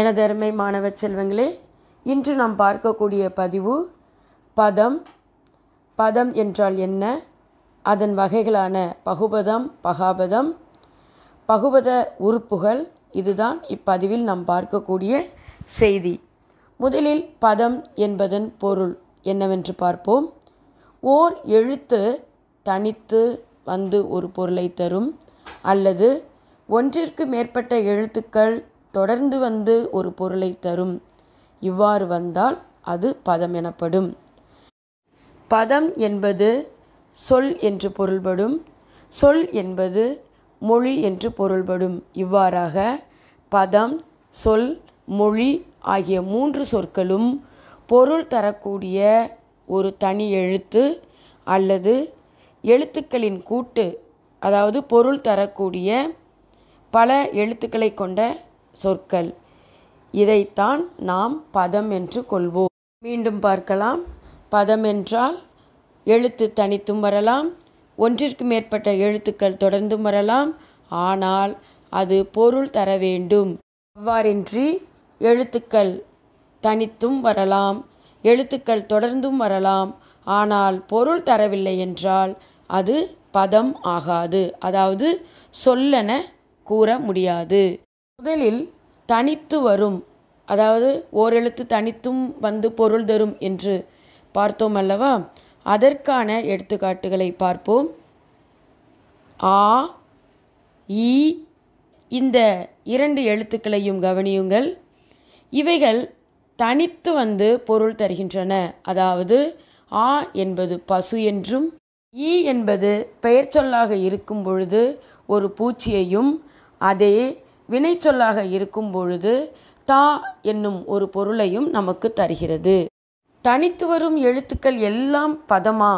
எனது அருமை மாணவ செல்வங்களே இன்று நாம் பார்க்கக்கூடிய பதிவு பதம் பதம் என்றால் என்ன அதன் வகைகளான பகுபதம் பகாபதம் பகுபத உறுப்புகள் இதுதான் இப்பதிவில் நாம் பார்க்கக்கூடிய செய்தி முதலில் பதம் என்பதன் பொருள் என்னவென்று பார்ப்போம் ஓர் எழுத்து தனித்து வந்து ஒரு பொருளை தரும் அல்லது ஒன்றிற்கு மேற்பட்ட எழுத்துக்கள் தொடர்ந்து வந்து ஒரு பொருளை தரும் இவ்வாறு வந்தால் அது பதம் எனப்படும் பதம் என்பது சொல் என்று பொருள்படும் சொல் என்பது மொழி என்று பொருள்படும் இவ்வாறாக பதம் சொல் மொழி ஆகிய மூன்று சொற்களும் பொருள் தரக்கூடிய ஒரு தனி எழுத்து அல்லது எழுத்துக்களின் கூட்டு அதாவது பொருள் தரக்கூடிய பல எழுத்துக்களை கொண்ட சொற்கள் இதைத்தான் நாம் பதம் என்று கொள்வோம் மீண்டும் பார்க்கலாம் பதம் என்றால் எழுத்து தனித்தும் வரலாம் ஒன்றிற்கு மேற்பட்ட எழுத்துக்கள் தொடர்ந்தும் வரலாம் ஆனால் அது பொருள் தர வேண்டும் அவ்வாறின்றி எழுத்துக்கள் தனித்தும் வரலாம் எழுத்துக்கள் தொடர்ந்தும் வரலாம் ஆனால் பொருள் தரவில்லை என்றால் அது பதம் ஆகாது அதாவது சொல்லென கூற முடியாது முதலில் தனித்து வரும் அதாவது ஓரெழுத்து தனித்தும் வந்து பொருள் தரும் என்று பார்த்தோம் அல்லவா அதற்கான எடுத்துக்காட்டுகளை பார்ப்போம் ஆ இ இந்த இரண்டு எழுத்துக்களையும் கவனியுங்கள் இவைகள் தனித்து வந்து பொருள் தருகின்றன அதாவது ஆ என்பது பசு என்றும் ஈ என்பது பெயர் சொல்லாக இருக்கும் பொழுது ஒரு பூச்சியையும் அதே வினைச்சொல்லாக இருக்கும் பொழுது தா என்னும் ஒரு பொருளையும் நமக்கு தருகிறது தனித்து வரும் எழுத்துக்கள் எல்லாம் பதமா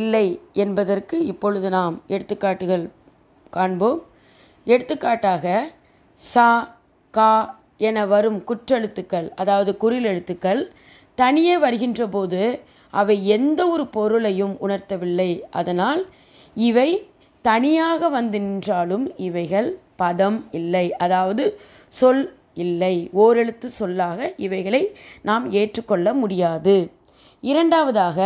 இல்லை என்பதற்கு இப்பொழுது நாம் எடுத்துக்காட்டுகள் காண்போம் எடுத்துக்காட்டாக சா கா என வரும் குற்றெழுத்துக்கள் அதாவது குறிலெழுத்துக்கள் எழுத்துக்கள் தனியே வருகின்ற போது அவை எந்த ஒரு பொருளையும் உணர்த்தவில்லை அதனால் இவை தனியாக வந்து நின்றாலும் இவைகள் பதம் இல்லை அதாவது சொல் இல்லை ஓரெழுத்து சொல்லாக இவைகளை நாம் ஏற்றுக்கொள்ள முடியாது இரண்டாவதாக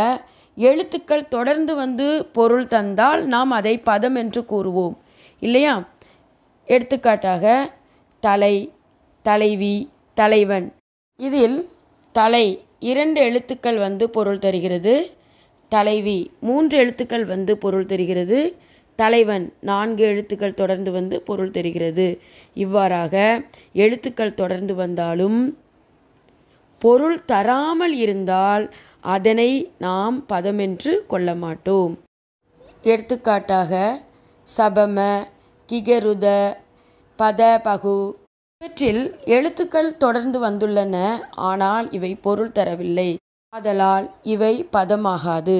எழுத்துக்கள் தொடர்ந்து வந்து பொருள் தந்தால் நாம் அதை பதம் என்று கூறுவோம் இல்லையா எடுத்துக்காட்டாக தலை தலைவி தலைவன் இதில் தலை இரண்டு எழுத்துக்கள் வந்து பொருள் தருகிறது தலைவி மூன்று எழுத்துக்கள் வந்து பொருள் தருகிறது தலைவன் நான்கு எழுத்துக்கள் தொடர்ந்து வந்து பொருள் தெரிகிறது இவ்வாறாக எழுத்துக்கள் தொடர்ந்து வந்தாலும் பொருள் தராமல் இருந்தால் அதனை நாம் பதம் என்று கொள்ள மாட்டோம் எடுத்துக்காட்டாக சபம கிகருத பத பகு இவற்றில் எழுத்துக்கள் தொடர்ந்து வந்துள்ளன ஆனால் இவை பொருள் தரவில்லை ஆதலால் இவை பதமாகாது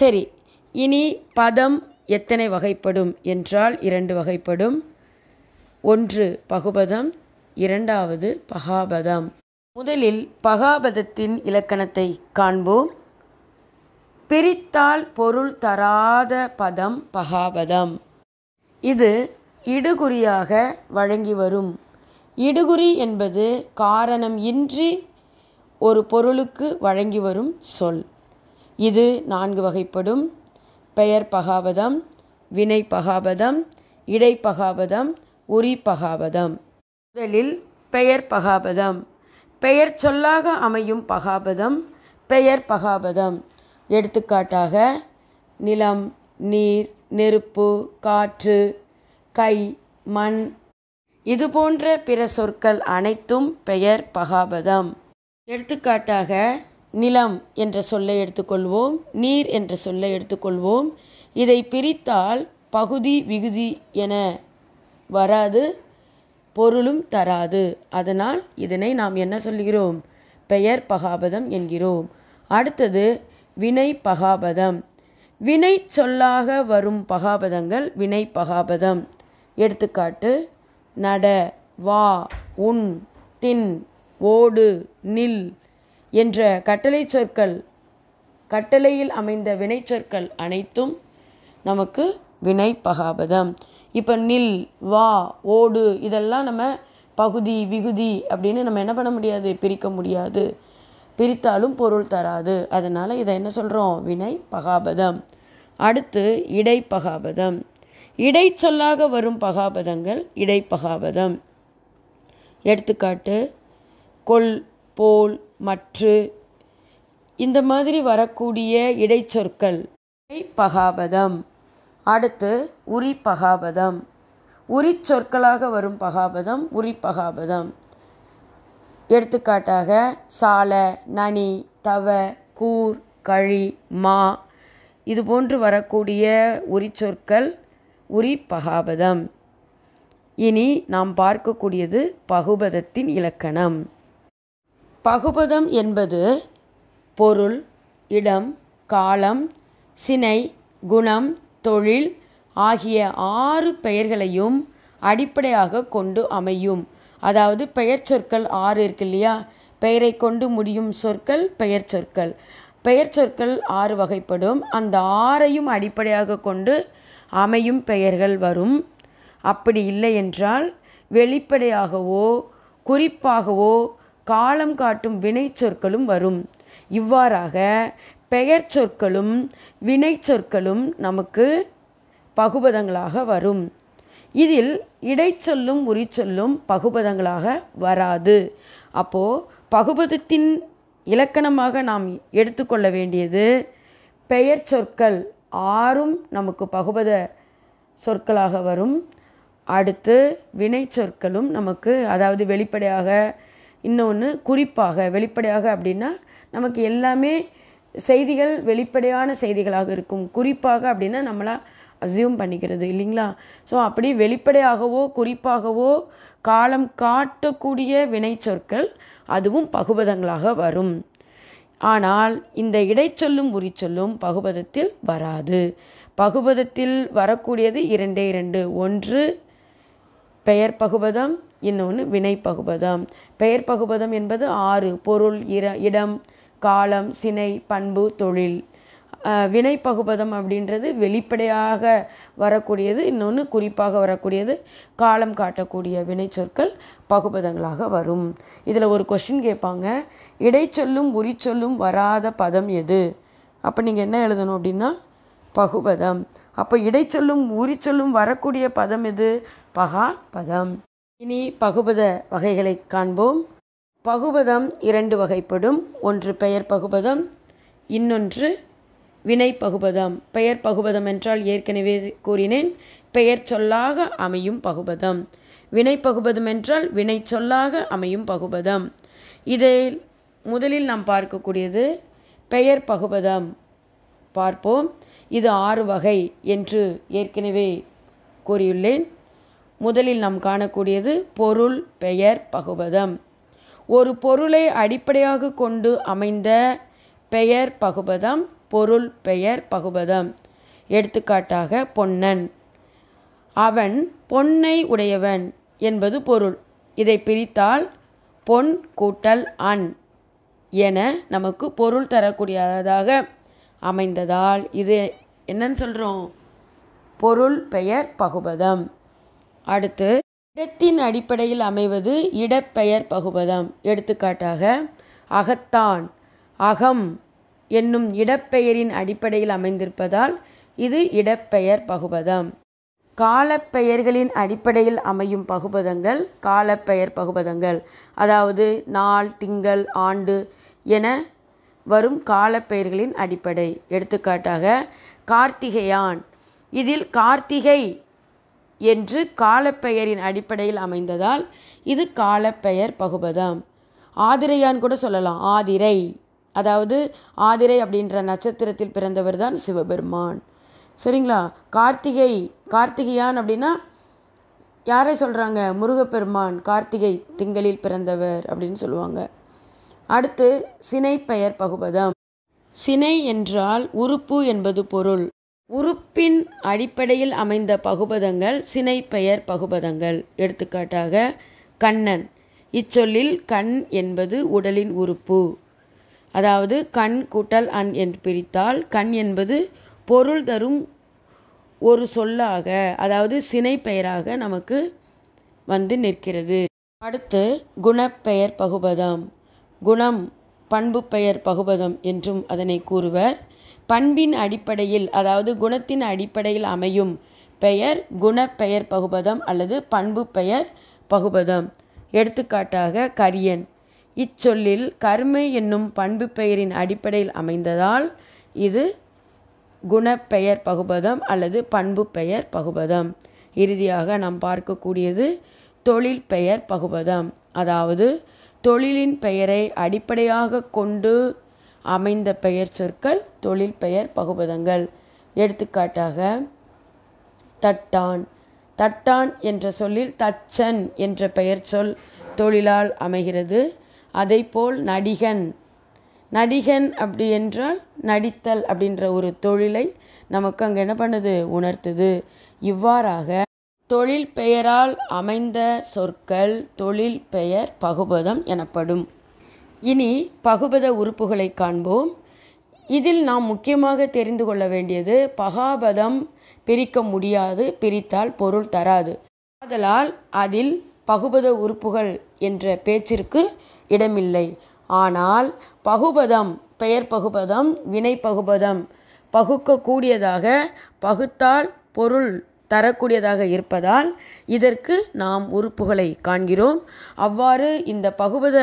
சரி இனி பதம் எத்தனை வகைப்படும் என்றால் இரண்டு வகைப்படும் ஒன்று பகுபதம் இரண்டாவது பகாபதம் முதலில் பகாபதத்தின் இலக்கணத்தை காண்போம் பிரித்தால் பொருள் தராத பதம் பகாபதம் இது இடுகுறியாக வழங்கி வரும் இடுகுறி என்பது காரணம் இன்றி ஒரு பொருளுக்கு வழங்கி வரும் சொல் இது நான்கு வகைப்படும் பெயர் பகாவதம் வினை பகாவதம் இடை பகாவதம் உரி பகாவதம் முதலில் பெயர் பகாபதம் பெயர் சொல்லாக அமையும் பகாபதம் பெயர் பகாபதம் எடுத்துக்காட்டாக நிலம் நீர் நெருப்பு காற்று கை மண் இதுபோன்ற பிற சொற்கள் அனைத்தும் பெயர் பகாபதம் எடுத்துக்காட்டாக நிலம் என்ற சொல்லை எடுத்துக்கொள்வோம் நீர் என்ற சொல்லை எடுத்துக்கொள்வோம் இதை பிரித்தால் பகுதி விகுதி என வராது பொருளும் தராது அதனால் இதனை நாம் என்ன சொல்கிறோம் பெயர் பகாபதம் என்கிறோம் அடுத்தது வினை பகாபதம் வினை சொல்லாக வரும் பகாபதங்கள் வினை பகாபதம் எடுத்துக்காட்டு நட வா உன் தின் ஓடு நில் என்ற கட்டளை சொற்கள் கட்டளையில் அமைந்த வினை சொற்கள் அனைத்தும் நமக்கு வினை பகாபதம் இப்போ நில் வா ஓடு இதெல்லாம் நம்ம பகுதி விகுதி அப்படின்னு நம்ம என்ன பண்ண முடியாது பிரிக்க முடியாது பிரித்தாலும் பொருள் தராது அதனால் இதை என்ன சொல்கிறோம் வினை பகாபதம் அடுத்து இடை இடைச்சொல்லாக வரும் பகாபதங்கள் இடைப்பகாபதம் எடுத்துக்காட்டு கொல் போல் மற்று இந்த மாதிரி வரக்கூடிய இடைச்சொற்கள் பகாபதம் அடுத்து உரி பகாபதம் உரி சொற்களாக வரும் பகாபதம் உரி பகாபதம் எடுத்துக்காட்டாக சால நனி தவ கூர் கழி மா இது போன்று வரக்கூடிய உரி சொற்கள் உரி பகாபதம் இனி நாம் பார்க்கக்கூடியது பகுபதத்தின் இலக்கணம் பகுபதம் என்பது பொருள் இடம் காலம் சினை குணம் தொழில் ஆகிய ஆறு பெயர்களையும் அடிப்படையாக கொண்டு அமையும் அதாவது பெயர் சொற்கள் ஆறு இருக்கு இல்லையா பெயரை கொண்டு முடியும் சொற்கள் பெயர் சொற்கள் பெயர் சொற்கள் ஆறு வகைப்படும் அந்த ஆறையும் அடிப்படையாக கொண்டு அமையும் பெயர்கள் வரும் அப்படி இல்லை என்றால் வெளிப்படையாகவோ குறிப்பாகவோ காலம் காட்டும் வினை சொற்களும் வரும் இவ்வாறாக பெயர் சொற்களும் வினை சொற்களும் நமக்கு பகுபதங்களாக வரும் இதில் இடைச்சொல்லும் உரிச்சொல்லும் பகுபதங்களாக வராது அப்போது பகுபதத்தின் இலக்கணமாக நாம் எடுத்துக்கொள்ள வேண்டியது பெயர் சொற்கள் ஆறும் நமக்கு பகுபத சொற்களாக வரும் அடுத்து வினை சொற்களும் நமக்கு அதாவது வெளிப்படையாக இன்னொன்று குறிப்பாக வெளிப்படையாக அப்படின்னா நமக்கு எல்லாமே செய்திகள் வெளிப்படையான செய்திகளாக இருக்கும் குறிப்பாக அப்படின்னா நம்மளா அசியூம் பண்ணிக்கிறது இல்லைங்களா ஸோ அப்படி வெளிப்படையாகவோ குறிப்பாகவோ காலம் காட்டக்கூடிய வினைச்சொற்கள் அதுவும் பகுபதங்களாக வரும் ஆனால் இந்த இடைச்சொல்லும் உரிச்சொல்லும் பகுபதத்தில் வராது பகுபதத்தில் வரக்கூடியது இரண்டே இரண்டு ஒன்று பெயர் பகுபதம் இன்னொன்று வினை பகுபதம் பெயர் பகுபதம் என்பது ஆறு பொருள் இர இடம் காலம் சினை பண்பு தொழில் வினை பகுபதம் அப்படின்றது வெளிப்படையாக வரக்கூடியது இன்னொன்று குறிப்பாக வரக்கூடியது காலம் காட்டக்கூடிய வினை சொற்கள் பகுபதங்களாக வரும் இதில் ஒரு கொஷின் கேட்பாங்க இடைச்சொல்லும் உரிச்சொல்லும் வராத பதம் எது அப்போ நீங்கள் என்ன எழுதணும் அப்படின்னா பகுபதம் அப்போ இடைச்சொல்லும் உரிச்சொல்லும் வரக்கூடிய பதம் எது பகா பதம் இனி பகுபத வகைகளை காண்போம் பகுபதம் இரண்டு வகைப்படும் ஒன்று பெயர் பகுபதம் இன்னொன்று வினை பகுபதம் பெயர் பகுபதம் என்றால் ஏற்கனவே கூறினேன் பெயர் சொல்லாக அமையும் பகுபதம் வினை பகுபதம் என்றால் வினை சொல்லாக அமையும் பகுபதம் இதில் முதலில் நாம் பார்க்கக்கூடியது பெயர் பகுபதம் பார்ப்போம் இது ஆறு வகை என்று ஏற்கனவே கூறியுள்ளேன் முதலில் நாம் காணக்கூடியது பொருள் பெயர் பகுபதம் ஒரு பொருளை அடிப்படையாக கொண்டு அமைந்த பெயர் பகுபதம் பொருள் பெயர் பகுபதம் எடுத்துக்காட்டாக பொன்னன் அவன் பொன்னை உடையவன் என்பது பொருள் இதை பிரித்தால் பொன் கூட்டல் அன் என நமக்கு பொருள் தரக்கூடியதாக அமைந்ததால் இது என்னன்னு சொல்கிறோம் பொருள் பெயர் பகுபதம் அடுத்து இடத்தின் அடிப்படையில் அமைவது இடப்பெயர் பகுபதம் எடுத்துக்காட்டாக அகத்தான் அகம் என்னும் இடப்பெயரின் அடிப்படையில் அமைந்திருப்பதால் இது இடப்பெயர் பகுபதம் காலப்பெயர்களின் அடிப்படையில் அமையும் பகுபதங்கள் காலப்பெயர் பகுபதங்கள் அதாவது நாள் திங்கள் ஆண்டு என வரும் காலப்பெயர்களின் அடிப்படை எடுத்துக்காட்டாக கார்த்திகையான் இதில் கார்த்திகை என்று காலப்பெயரின் அடிப்படையில் அமைந்ததால் இது காலப்பெயர் பகுபதம் ஆதிரையான் கூட சொல்லலாம் ஆதிரை அதாவது ஆதிரை அப்படின்ற நட்சத்திரத்தில் பிறந்தவர் தான் சிவபெருமான் சரிங்களா கார்த்திகை கார்த்திகையான் அப்படின்னா யாரை சொல்கிறாங்க முருகப்பெருமான் கார்த்திகை திங்களில் பிறந்தவர் அப்படின்னு சொல்லுவாங்க அடுத்து சினை பெயர் பகுபதம் சினை என்றால் உறுப்பு என்பது பொருள் உறுப்பின் அடிப்படையில் அமைந்த பகுபதங்கள் சினை பெயர் பகுபதங்கள் எடுத்துக்காட்டாக கண்ணன் இச்சொல்லில் கண் என்பது உடலின் உறுப்பு அதாவது கண் கூட்டல் அன் என்று பிரித்தால் கண் என்பது பொருள் தரும் ஒரு சொல்லாக அதாவது சினை பெயராக நமக்கு வந்து நிற்கிறது அடுத்து குணப்பெயர் பகுபதம் குணம் பண்பு பெயர் பகுபதம் என்றும் அதனை கூறுவர் பண்பின் அடிப்படையில் அதாவது குணத்தின் அடிப்படையில் அமையும் பெயர் குணப்பெயர் பகுபதம் அல்லது பண்பு பெயர் பகுபதம் எடுத்துக்காட்டாக கரியன் இச்சொல்லில் கருமை என்னும் பண்பு பெயரின் அடிப்படையில் அமைந்ததால் இது குணப்பெயர் பகுபதம் அல்லது பண்பு பெயர் பகுபதம் இறுதியாக நாம் பார்க்கக்கூடியது தொழில் பெயர் பகுபதம் அதாவது தொழிலின் பெயரை அடிப்படையாக கொண்டு அமைந்த பெயர் சொற்கள் தொழில் பெயர் பகுபதங்கள் எடுத்துக்காட்டாக தட்டான் தட்டான் என்ற சொல்லில் தச்சன் என்ற பெயர் சொல் தொழிலால் அமைகிறது அதைப்போல் நடிகன் நடிகன் அப்படி என்றால் நடித்தல் அப்படின்ற ஒரு தொழிலை நமக்கு அங்கே என்ன பண்ணுது உணர்த்துது இவ்வாறாக தொழில் பெயரால் அமைந்த சொற்கள் தொழில் பெயர் பகுபதம் எனப்படும் இனி பகுபத உறுப்புகளை காண்போம் இதில் நாம் முக்கியமாக தெரிந்து கொள்ள வேண்டியது பகாபதம் பிரிக்க முடியாது பிரித்தால் பொருள் தராது ஆதலால் அதில் பகுபத உறுப்புகள் என்ற பேச்சிற்கு இடமில்லை ஆனால் பகுபதம் பெயர் பகுபதம் வினை பகுபதம் பகுக்கக்கூடியதாக பகுத்தால் பொருள் தரக்கூடியதாக இருப்பதால் இதற்கு நாம் உறுப்புகளை காண்கிறோம் அவ்வாறு இந்த பகுபத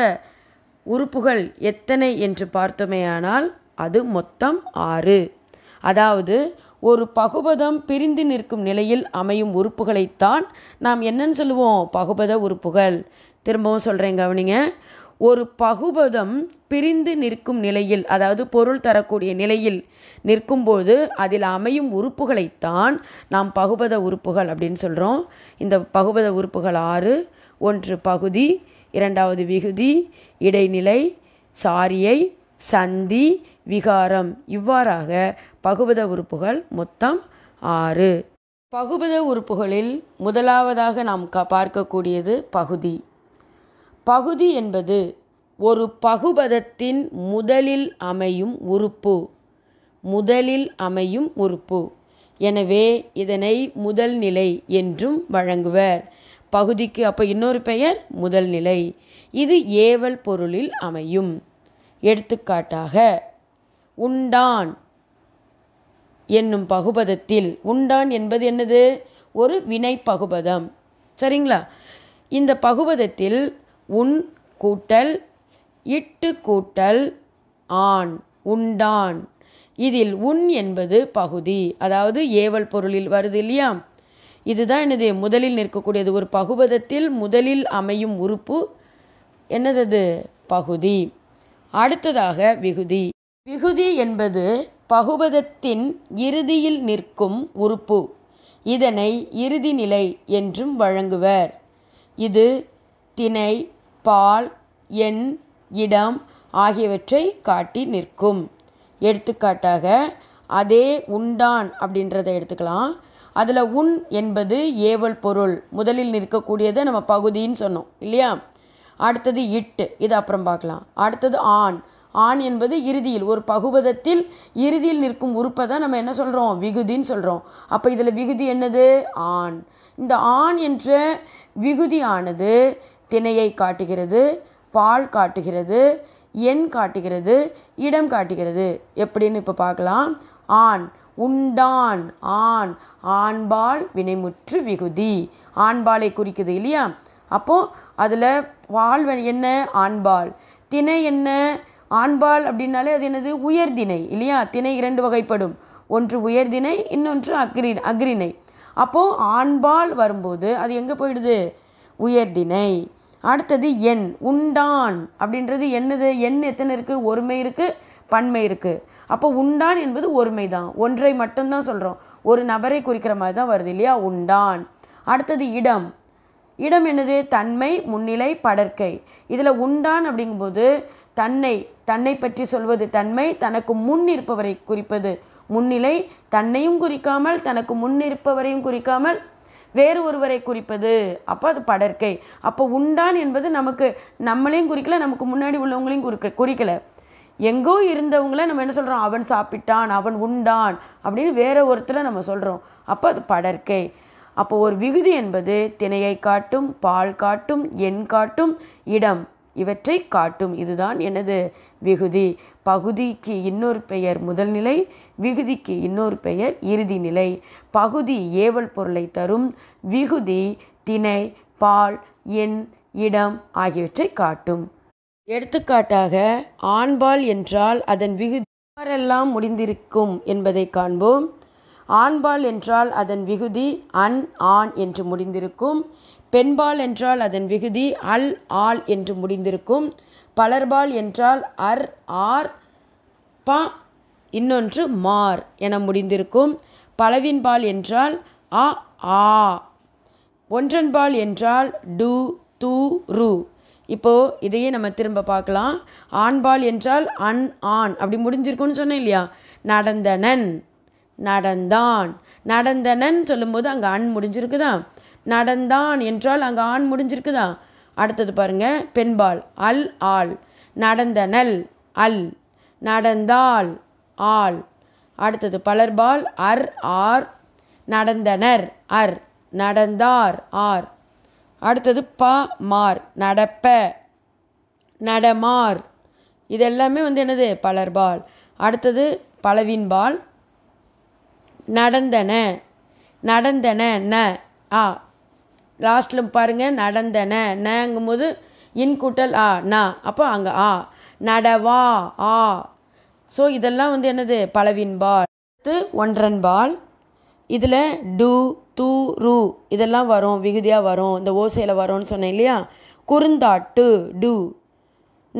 உறுப்புகள் எத்தனை என்று பார்த்தோமேயானால் அது மொத்தம் ஆறு அதாவது ஒரு பகுபதம் பிரிந்து நிற்கும் நிலையில் அமையும் உறுப்புகளைத்தான் நாம் என்னன்னு சொல்லுவோம் பகுபத உறுப்புகள் திரும்பவும் சொல்கிறேன் கவனிங்க ஒரு பகுபதம் பிரிந்து நிற்கும் நிலையில் அதாவது பொருள் தரக்கூடிய நிலையில் நிற்கும்போது அதில் அமையும் உறுப்புகளைத்தான் நாம் பகுபத உறுப்புகள் அப்படின்னு சொல்கிறோம் இந்த பகுபத உறுப்புகள் ஆறு ஒன்று பகுதி இரண்டாவது விகுதி இடைநிலை சாரியை சந்தி விகாரம் இவ்வாறாக பகுபத உறுப்புகள் மொத்தம் ஆறு பகுபத உறுப்புகளில் முதலாவதாக நாம் க பார்க்கக்கூடியது பகுதி பகுதி என்பது ஒரு பகுபதத்தின் முதலில் அமையும் உறுப்பு முதலில் அமையும் உறுப்பு எனவே இதனை முதல் நிலை என்றும் வழங்குவர் பகுதிக்கு அப்போ இன்னொரு பெயர் முதல் நிலை இது ஏவல் பொருளில் அமையும் எடுத்துக்காட்டாக உண்டான் என்னும் பகுபதத்தில் உண்டான் என்பது என்னது ஒரு வினை பகுபதம் சரிங்களா இந்த பகுபதத்தில் உன் கூட்டல் இட்டு கூட்டல் ஆண் உண்டான் இதில் உன் என்பது பகுதி அதாவது ஏவல் பொருளில் வருது இல்லையா இதுதான் என்னது முதலில் நிற்கக்கூடியது ஒரு பகுபதத்தில் முதலில் அமையும் உறுப்பு என்னதது பகுதி அடுத்ததாக விகுதி விகுதி என்பது பகுபதத்தின் இறுதியில் நிற்கும் உறுப்பு இதனை இறுதி நிலை என்றும் வழங்குவர் இது திணை பால் எண் இடம் ஆகியவற்றை காட்டி நிற்கும் எடுத்துக்காட்டாக அதே உண்டான் அப்படின்றத எடுத்துக்கலாம் அதில் உன் என்பது ஏவல் பொருள் முதலில் நிற்கக்கூடியதை நம்ம பகுதின்னு சொன்னோம் இல்லையா அடுத்தது இட்டு இது அப்புறம் பார்க்கலாம் அடுத்தது ஆண் ஆண் என்பது இறுதியில் ஒரு பகுபதத்தில் இறுதியில் நிற்கும் உறுப்பை தான் நம்ம என்ன சொல்கிறோம் விகுதின்னு சொல்கிறோம் அப்போ இதில் விகுதி என்னது ஆண் இந்த ஆண் என்ற விகுதியானது திணையை காட்டுகிறது பால் காட்டுகிறது எண் காட்டுகிறது இடம் காட்டுகிறது எப்படின்னு இப்போ பார்க்கலாம் ஆண் உண்டான் ஆண் ஆண்பால் வினைமுற்று விகுதி ஆண்பாலை குறிக்குது இல்லையா அப்போது அதில் பால் என்ன ஆண்பால் திணை என்ன ஆண்பால் அப்படின்னாலே அது என்னது உயர் தினை இல்லையா திணை இரண்டு வகைப்படும் ஒன்று உயர் தினை இன்னொன்று அக்ரி அக்ரிணை அப்போது ஆண்பால் வரும்போது அது எங்கே போயிடுது உயர் தினை அடுத்தது எண் உண்டான் அப்படின்றது என்னது எண் எத்தனை இருக்குது ஒருமை இருக்குது பன்மை இருக்குது அப்போ உண்டான் என்பது ஒருமை தான் ஒன்றை மட்டும்தான் சொல்கிறோம் ஒரு நபரை குறிக்கிற மாதிரி தான் வருது இல்லையா உண்டான் அடுத்தது இடம் இடம் என்னது தன்மை முன்னிலை படற்கை இதில் உண்டான் அப்படிங்கும்போது தன்னை தன்னை பற்றி சொல்வது தன்மை தனக்கு முன் இருப்பவரை குறிப்பது முன்னிலை தன்னையும் குறிக்காமல் தனக்கு முன் இருப்பவரையும் குறிக்காமல் வேறு ஒருவரை குறிப்பது அப்போ அது படற்கை அப்போ உண்டான் என்பது நமக்கு நம்மளையும் குறிக்கல நமக்கு முன்னாடி உள்ளவங்களையும் குறிக்க குறிக்கலை எங்கோ இருந்தவங்கள நம்ம என்ன சொல்கிறோம் அவன் சாப்பிட்டான் அவன் உண்டான் அப்படின்னு வேற ஒருத்தர் நம்ம சொல்கிறோம் அப்போ அது படற்கை அப்போ ஒரு விகுதி என்பது திணையை காட்டும் பால் காட்டும் எண் காட்டும் இடம் இவற்றை காட்டும் இதுதான் எனது விகுதி பகுதிக்கு இன்னொரு பெயர் முதல்நிலை விகுதிக்கு இன்னொரு பெயர் இறுதி நிலை பகுதி ஏவல் பொருளை தரும் விகுதி திணை பால் எண் இடம் ஆகியவற்றை காட்டும் எடுத்துக்காட்டாக ஆண்பால் என்றால் அதன் விகுதி முடிந்திருக்கும் என்பதை காண்போம் ஆண்பால் என்றால் அதன் விகுதி அன் ஆண் என்று முடிந்திருக்கும் பெண்பால் என்றால் அதன் விகுதி அல் ஆல் என்று முடிந்திருக்கும் பலர்பால் என்றால் அர் ஆர் ப இன்னொன்று மார் என முடிந்திருக்கும் பலவின்பால் என்றால் அ ஆ ஒன்றன்பால் என்றால் டு து ரு இப்போது இதையே நம்ம திரும்ப பார்க்கலாம் ஆண்பால் என்றால் அன் ஆண் அப்படி முடிஞ்சிருக்கும்னு சொன்னேன் இல்லையா நடந்தனன் நடந்தான் நடந்தனன் சொல்லும்போது அங்கே அண் முடிஞ்சிருக்குதா நடந்தான் என்றால் அங்கே ஆண் முடிஞ்சிருக்குதா அடுத்தது பாருங்க பெண்பால் அல் ஆள் நடந்தனல் அல் நடந்தால் ஆள் அடுத்தது பலர்பால் அர் ஆர் நடந்தனர் அர் நடந்தார் ஆர் அடுத்தது ப மார் நடப்ப நடமார் இது எல்லாமே வந்து என்னது பலர்பால் அடுத்தது பலவின்பால் நடந்தன நடந்தன ந ஆ லாஸ்ட்டில் பாருங்கள் நடந்தன நங்கும் போது இன் கூட்டல் ஆ ந அப்போ அங்கே ஆ நடவா ஆ ஸோ இதெல்லாம் வந்து என்னது பலவின்பால் அடுத்து ஒன்றன்பால் இதில் டு தூ ரூ இதெல்லாம் வரும் விகுதியாக வரும் இந்த ஓசையில் வரும்னு சொன்னேன் இல்லையா குறுந்தாட்டு டு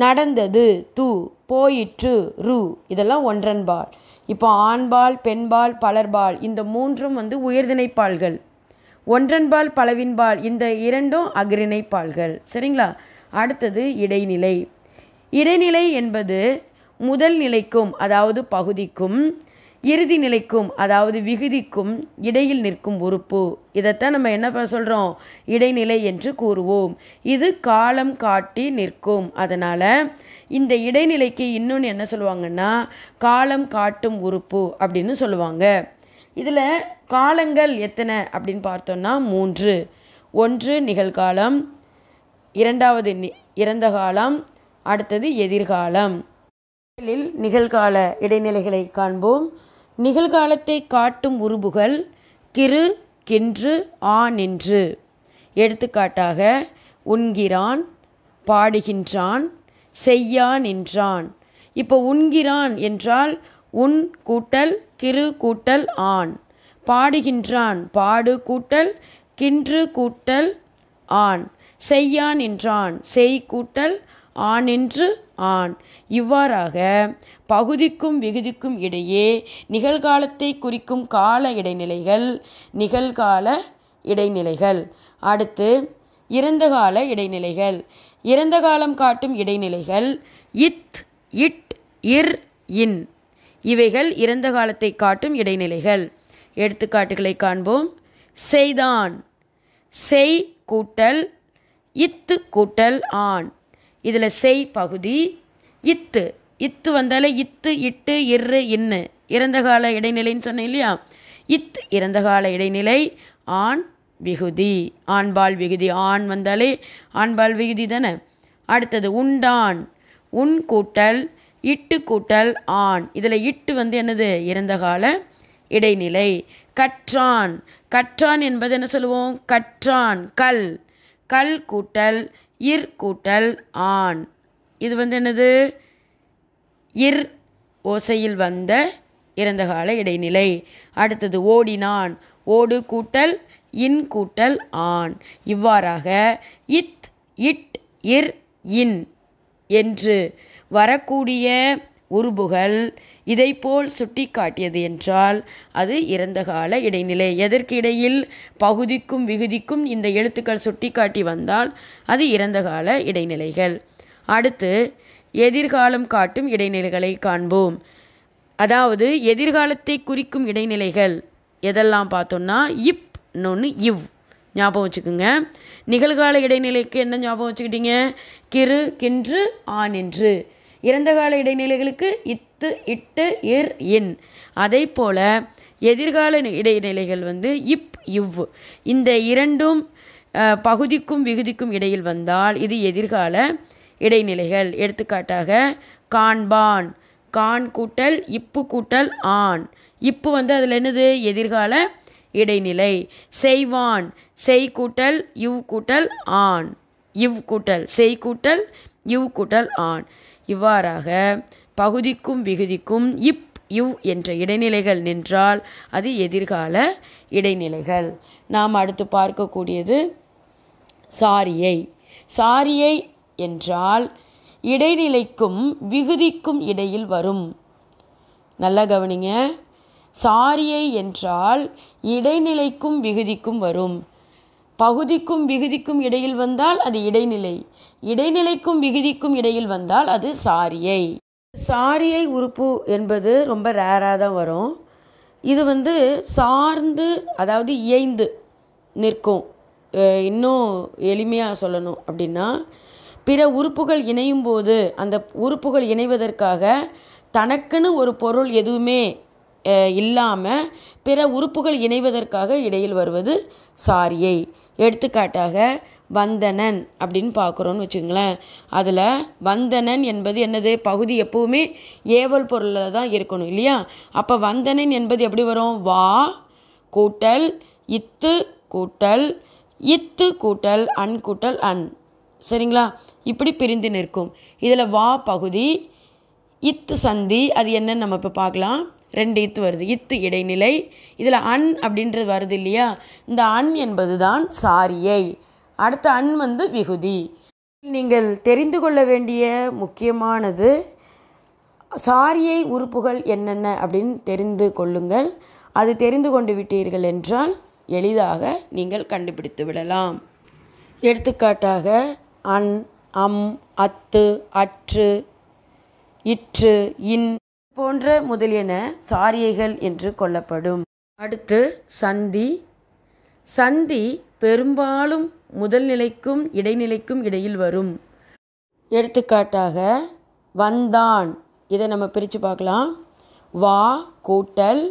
நடந்தது தூ போயிற்று ரூ இதெல்லாம் ஒன்றன்பால் இப்போ ஆண்பால் பெண்பால் பலர்பால் இந்த மூன்றும் வந்து உயர்திணைப்பால்கள் ஒன்றன்பால் பலவின்பால் இந்த இரண்டும் அகிரிணைப்பால்கள் சரிங்களா அடுத்தது இடைநிலை இடைநிலை என்பது முதல் நிலைக்கும் அதாவது பகுதிக்கும் இறுதி நிலைக்கும் அதாவது விகுதிக்கும் இடையில் நிற்கும் உறுப்பு இதைத்தான் நம்ம என்ன சொல்கிறோம் இடைநிலை என்று கூறுவோம் இது காலம் காட்டி நிற்கும் அதனால் இந்த இடைநிலைக்கு இன்னொன்று என்ன சொல்லுவாங்கன்னா காலம் காட்டும் உறுப்பு அப்படின்னு சொல்லுவாங்க இதில் காலங்கள் எத்தனை அப்படின்னு பார்த்தோன்னா மூன்று ஒன்று நிகழ்காலம் இரண்டாவது நி இறந்த காலம் அடுத்தது எதிர்காலம் நிகழ்கால இடைநிலைகளை காண்போம் நிகழ்காலத்தை காட்டும் உருபுகள் கிரு கின்று ஆ என்று எடுத்துக்காட்டாக உண்கிறான் பாடுகின்றான் செய்யான் என்றான் இப்போ உண்கிறான் என்றால் உன் கூட்டல் கிரு கூட்டல் ஆண் பாடுகின்றான் பாடு கூட்டல் கின்று கூட்டல் ஆண் செய்யான் என்றான் செய் கூட்டல் ஆண் ஆண் இவ்வாறாக பகுதிக்கும் விகுதிக்கும் இடையே நிகழ்காலத்தை குறிக்கும் கால இடைநிலைகள் நிகழ்கால இடைநிலைகள் அடுத்து இறந்த கால இடைநிலைகள் இறந்த காலம் காட்டும் இடைநிலைகள் இத் இட் இர் இன் இவைகள் இறந்த காலத்தை காட்டும் இடைநிலைகள் எடுத்துக்காட்டுகளை காண்போம் செய்தான் செய் கூட்டல் இத்து கூட்டல் ஆண் இதில் செய் பகுதி இத்து இத்து வந்தாலே இத்து இட்டு இரு இன்னு இறந்த கால இடைநிலைன்னு சொன்னேன் இல்லையா இத் இறந்த கால இடைநிலை ஆண் விகுதி ஆண்பால் விகுதி ஆண் வந்தாலே ஆண்பால் விகுதி தானே அடுத்தது உண்டான் உன் கூட்டல் இட்டு கூட்டல் ஆண் இதில் இட்டு வந்து என்னது இறந்த கால இடைநிலை கற்றான் கற்றான் என்பது என்ன சொல்லுவோம் கற்றான் கல் கல் கூட்டல் இர் கூட்டல் ஆண் இது வந்து என்னது இர் ஓசையில் வந்த இறந்த கால இடைநிலை அடுத்தது ஓடினான் ஓடு கூட்டல் இன் கூட்டல் ஆண் இவ்வாறாக இத் இட் இர் இன் என்று வரக்கூடிய உருபுகள் இதைப்போல் சுட்டி காட்டியது என்றால் அது இறந்த கால இடைநிலை எதற்கிடையில் பகுதிக்கும் விகுதிக்கும் இந்த எழுத்துக்கள் சுட்டி காட்டி வந்தால் அது இறந்த கால இடைநிலைகள் அடுத்து எதிர்காலம் காட்டும் இடைநிலைகளை காண்போம் அதாவது எதிர்காலத்தை குறிக்கும் இடைநிலைகள் எதெல்லாம் பார்த்தோம்னா இப் நொன்று இவ் ஞாபகம் வச்சுக்கோங்க நிகழ்கால இடைநிலைக்கு என்ன ஞாபகம் வச்சுக்கிட்டீங்க கிரு கின்று நின்று இறந்தகால இடைநிலைகளுக்கு இத்து இட்டு இர் இன் அதே போல் எதிர்கால இடைநிலைகள் வந்து இப் இவ் இந்த இரண்டும் பகுதிக்கும் விகுதிக்கும் இடையில் வந்தால் இது எதிர்கால இடைநிலைகள் எடுத்துக்காட்டாக கான்பான் கான் கூட்டல் இப்பு கூட்டல் ஆண் இப்பு வந்து அதில் என்னது எதிர்கால இடைநிலை செய்வான் செய் கூட்டல் இவ் கூட்டல் ஆண் இவ் கூட்டல் செய் கூட்டல் இவ் கூட்டல் ஆண் இவ்வாறாக பகுதிக்கும் விகுதிக்கும் இப் இவ் என்ற இடைநிலைகள் நின்றால் அது எதிர்கால இடைநிலைகள் நாம் அடுத்து பார்க்கக்கூடியது சாரியை சாரியை என்றால் இடைநிலைக்கும் விகுதிக்கும் இடையில் வரும் நல்லா கவனிங்க சாரியை என்றால் இடைநிலைக்கும் விகுதிக்கும் வரும் பகுதிக்கும் விகுதிக்கும் இடையில் வந்தால் அது இடைநிலை இடைநிலைக்கும் விகுதிக்கும் இடையில் வந்தால் அது சாரியை சாரியை உறுப்பு என்பது ரொம்ப ரேராக தான் வரும் இது வந்து சார்ந்து அதாவது இயைந்து நிற்கும் இன்னும் எளிமையாக சொல்லணும் அப்படின்னா பிற உறுப்புகள் இணையும் போது அந்த உறுப்புகள் இணைவதற்காக தனக்குன்னு ஒரு பொருள் எதுவுமே இல்லாமல் பிற உறுப்புகள் இணைவதற்காக இடையில் வருவது சாரியை எடுத்துக்காட்டாக வந்தனன் அப்படின்னு பார்க்குறோன்னு வச்சுங்களேன் அதில் வந்தனன் என்பது என்னது பகுதி எப்போவுமே ஏவல் பொருளில் தான் இருக்கணும் இல்லையா அப்போ வந்தனன் என்பது எப்படி வரும் வா கூட்டல் இத்து கூட்டல் இத்து கூட்டல் அன் கூட்டல் அன் சரிங்களா இப்படி பிரிந்து நிற்கும் இதில் வா பகுதி இத்து சந்தி அது என்னன்னு நம்ம இப்போ பார்க்கலாம் ரெண்டு இத்து வருது இத்து இடைநிலை இதில் அன் அப்படின்றது வருது இல்லையா இந்த அன் என்பது தான் சாரியை அடுத்த அன் வந்து விகுதி நீங்கள் தெரிந்து கொள்ள வேண்டிய முக்கியமானது சாரியை உறுப்புகள் என்னென்ன அப்படின்னு தெரிந்து கொள்ளுங்கள் அது தெரிந்து கொண்டு விட்டீர்கள் என்றால் எளிதாக நீங்கள் கண்டுபிடித்து விடலாம் எடுத்துக்காட்டாக அன் அம் அத்து அற்று இற்று இன் போன்ற முதலியன சாரியைகள் என்று கொள்ளப்படும் அடுத்து சந்தி சந்தி பெரும்பாலும் முதல்நிலைக்கும் இடைநிலைக்கும் இடையில் வரும் எடுத்துக்காட்டாக வந்தான் இதை நம்ம பிரித்து பார்க்கலாம் வா கூட்டல்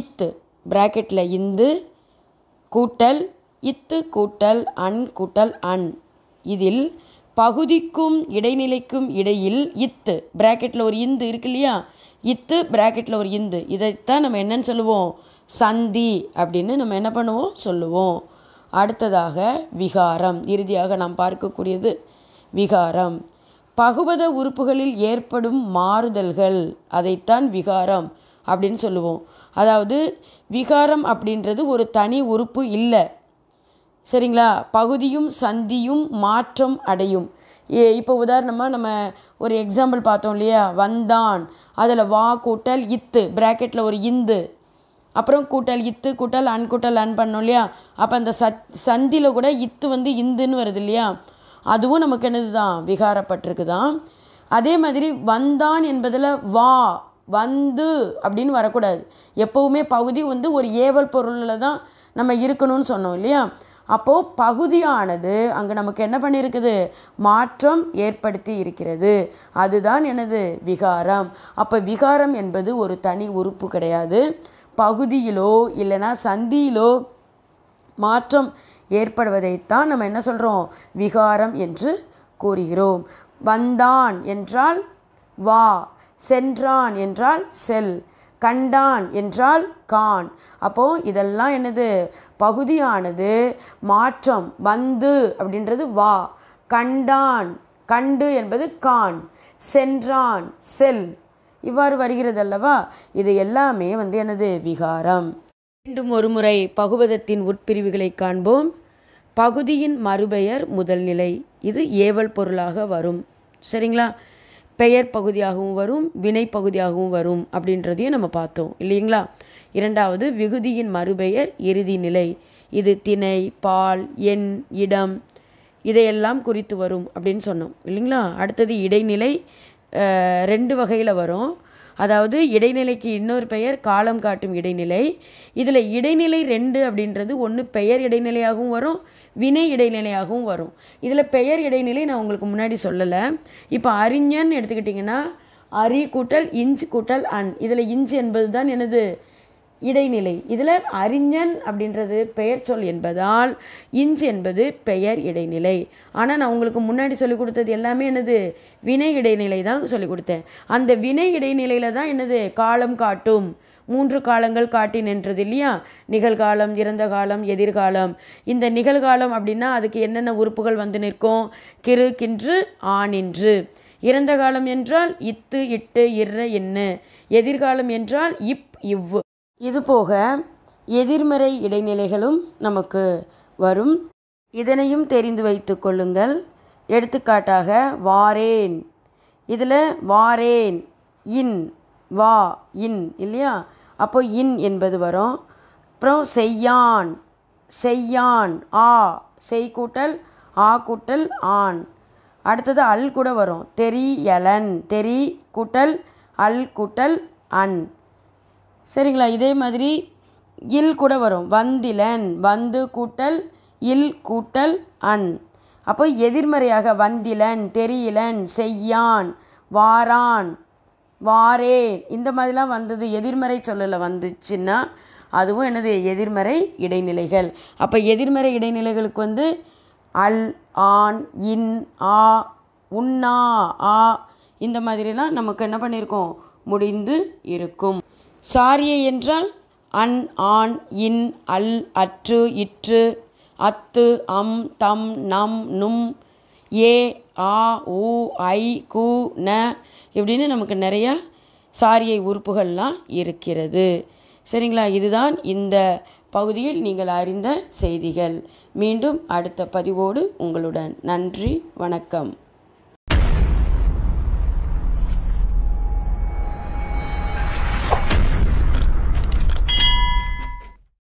இத்து ப்ராக்கெட்டில் இந்து கூட்டல் இத்து கூட்டல் அன் கூட்டல் அன் இதில் பகுதிக்கும் இடைநிலைக்கும் இடையில் இத்து ப்ராக்கெட்டில் ஒரு இந்து இருக்கு இல்லையா இத்து ப்ராக்கெட்டில் ஒரு இந்து இதைத்தான் நம்ம என்னன்னு சொல்லுவோம் சந்தி அப்படின்னு நம்ம என்ன பண்ணுவோம் சொல்லுவோம் அடுத்ததாக விகாரம் இறுதியாக நாம் பார்க்கக்கூடியது விகாரம் பகுபத உறுப்புகளில் ஏற்படும் மாறுதல்கள் அதைத்தான் விகாரம் அப்படின்னு சொல்லுவோம் அதாவது விகாரம் அப்படின்றது ஒரு தனி உறுப்பு இல்லை சரிங்களா பகுதியும் சந்தியும் மாற்றம் அடையும் ஏ இப்போ உதாரணமாக நம்ம ஒரு எக்ஸாம்பிள் பார்த்தோம் இல்லையா வந்தான் அதில் வா கூட்டல் இத்து ப்ராக்கெட்டில் ஒரு இந்து அப்புறம் கூட்டல் இத்து கூட்டல் அன் கூட்டல் அன் பண்ணோம் இல்லையா அப்போ அந்த சத் சந்தியில் கூட இத்து வந்து இந்துன்னு வருது இல்லையா அதுவும் நமக்கு என்னது தான் விகாரப்பட்டிருக்கு தான் அதே மாதிரி வந்தான் என்பதில் வா வந்து அப்படின்னு வரக்கூடாது எப்போவுமே பகுதி வந்து ஒரு ஏவல் பொருளில் தான் நம்ம இருக்கணும்னு சொன்னோம் இல்லையா அப்போது பகுதியானது அங்கே நமக்கு என்ன பண்ணியிருக்குது மாற்றம் ஏற்படுத்தி இருக்கிறது அதுதான் எனது விகாரம் அப்போ விகாரம் என்பது ஒரு தனி உறுப்பு கிடையாது பகுதியிலோ இல்லைனா சந்தியிலோ மாற்றம் ஏற்படுவதைத்தான் நம்ம என்ன சொல்கிறோம் விகாரம் என்று கூறுகிறோம் வந்தான் என்றால் வா சென்றான் என்றால் செல் கண்டான் என்றால் கான் அப்போது இதெல்லாம் என்னது பகுதியானது மாற்றம் வந்து அப்படின்றது வா கண்டான் கண்டு என்பது கான் சென்றான் செல் இவ்வாறு வருகிறது அல்லவா இது எல்லாமே வந்து எனது விகாரம் மீண்டும் ஒரு முறை பகுவதத்தின் உட்பிரிவுகளை காண்போம் பகுதியின் மறுபெயர் முதல்நிலை இது ஏவல் பொருளாக வரும் சரிங்களா பெயர் பகுதியாகவும் வரும் வினை பகுதியாகவும் வரும் அப்படின்றதையும் நம்ம பார்த்தோம் இல்லைங்களா இரண்டாவது விகுதியின் மறுபெயர் இறுதி நிலை இது திணை பால் எண் இடம் இதையெல்லாம் குறித்து வரும் அப்படின்னு சொன்னோம் இல்லைங்களா அடுத்தது இடைநிலை ரெண்டு வகையில் வரும் அதாவது இடைநிலைக்கு இன்னொரு பெயர் காலம் காட்டும் இடைநிலை இதில் இடைநிலை ரெண்டு அப்படின்றது ஒன்று பெயர் இடைநிலையாகவும் வரும் வினை இடைநிலையாகவும் வரும் இதில் பெயர் இடைநிலை நான் உங்களுக்கு முன்னாடி சொல்லலை இப்போ அறிஞன் எடுத்துக்கிட்டிங்கன்னா அரி கூட்டல் இஞ்சு கூட்டல் அன் இதில் இஞ்சு என்பது தான் எனது இடைநிலை இதில் அறிஞன் அப்படின்றது பெயர் சொல் என்பதால் இஞ்ச் என்பது பெயர் இடைநிலை ஆனால் நான் உங்களுக்கு முன்னாடி சொல்லிக் கொடுத்தது எல்லாமே எனது வினை இடைநிலை தான் சொல்லிக் கொடுத்தேன் அந்த வினை இடைநிலையில் தான் எனது காலம் காட்டும் மூன்று காலங்கள் காட்டி நின்றது இல்லையா நிகழ்காலம் இறந்த காலம் எதிர்காலம் இந்த நிகழ்காலம் அப்படின்னா அதுக்கு என்னென்ன உறுப்புகள் வந்து நிற்கும் கிரு கின்று ஆனின்று இறந்த காலம் என்றால் இத்து இட்டு இற என்ன எதிர்காலம் என்றால் இப் இவ் இது போக எதிர்மறை இடைநிலைகளும் நமக்கு வரும் இதனையும் தெரிந்து வைத்து கொள்ளுங்கள் எடுத்துக்காட்டாக வாரேன் இதில் வாரேன் இன் வா இன் இல்லையா அப்போ இன் என்பது வரும் அப்புறம் செய்யான் செய்யான் ஆ செய் கூட்டல் ஆ கூட்டல் ஆண் அடுத்தது அல் கூட வரும் தெரியலன் தெரி கூட்டல் அல் கூட்டல் அன் சரிங்களா இதே மாதிரி இல் கூட வரும் வந்திலன் வந்து கூட்டல் இல் கூட்டல் அன் அப்போ எதிர்மறையாக வந்திலன் தெரியலன் செய்யான் வாரான் வாரேன் இந்த மாதிரிலாம் வந்தது எதிர்மறை சொல்லலை வந்துச்சுன்னா அதுவும் என்னது எதிர்மறை இடைநிலைகள் அப்போ எதிர்மறை இடைநிலைகளுக்கு வந்து அல் ஆண் இன் ஆ உண்ணா ஆ இந்த மாதிரிலாம் நமக்கு என்ன பண்ணியிருக்கோம் முடிந்து இருக்கும் சாரியை என்றால் அன் ஆண் இன் அல் அற்று இற்று அத்து அம் தம் நம் நும் ஏ ஆ உ ஐ கு ந இப்படின்னு நமக்கு நிறையா சாரியை உறுப்புகள்லாம் இருக்கிறது சரிங்களா இதுதான் இந்த பகுதியில் நீங்கள் அறிந்த செய்திகள் மீண்டும் அடுத்த பதிவோடு உங்களுடன் நன்றி வணக்கம்